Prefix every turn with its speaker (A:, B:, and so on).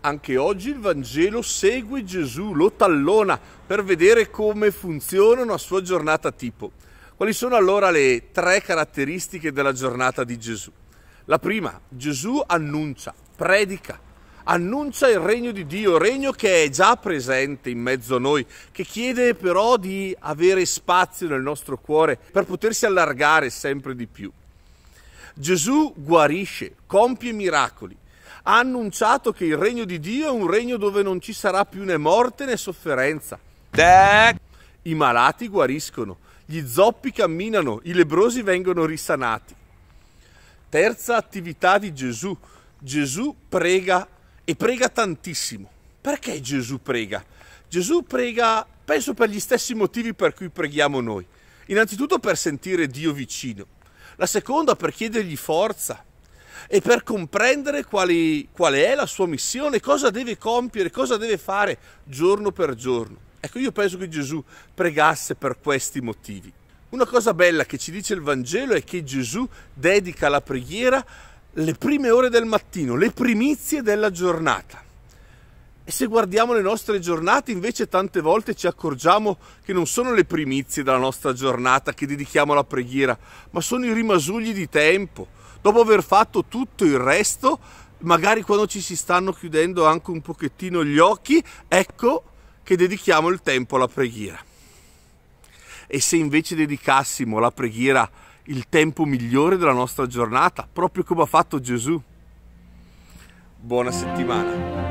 A: Anche oggi il Vangelo segue Gesù, lo tallona per vedere come funziona una sua giornata tipo. Quali sono allora le tre caratteristiche della giornata di Gesù? La prima, Gesù annuncia, predica, annuncia il regno di Dio, regno che è già presente in mezzo a noi, che chiede però di avere spazio nel nostro cuore per potersi allargare sempre di più. Gesù guarisce, compie miracoli, ha annunciato che il regno di Dio è un regno dove non ci sarà più né morte né sofferenza. I malati guariscono, gli zoppi camminano, i lebrosi vengono risanati. Terza attività di Gesù. Gesù prega e prega tantissimo. Perché Gesù prega? Gesù prega, penso, per gli stessi motivi per cui preghiamo noi. Innanzitutto per sentire Dio vicino, la seconda per chiedergli forza, e per comprendere quali, qual è la sua missione, cosa deve compiere, cosa deve fare giorno per giorno. Ecco, io penso che Gesù pregasse per questi motivi. Una cosa bella che ci dice il Vangelo è che Gesù dedica alla preghiera le prime ore del mattino, le primizie della giornata. E se guardiamo le nostre giornate, invece tante volte ci accorgiamo che non sono le primizie della nostra giornata che dedichiamo alla preghiera, ma sono i rimasugli di tempo, dopo aver fatto tutto il resto, magari quando ci si stanno chiudendo anche un pochettino gli occhi, ecco che dedichiamo il tempo alla preghiera. E se invece dedicassimo alla preghiera il tempo migliore della nostra giornata, proprio come ha fatto Gesù? Buona settimana!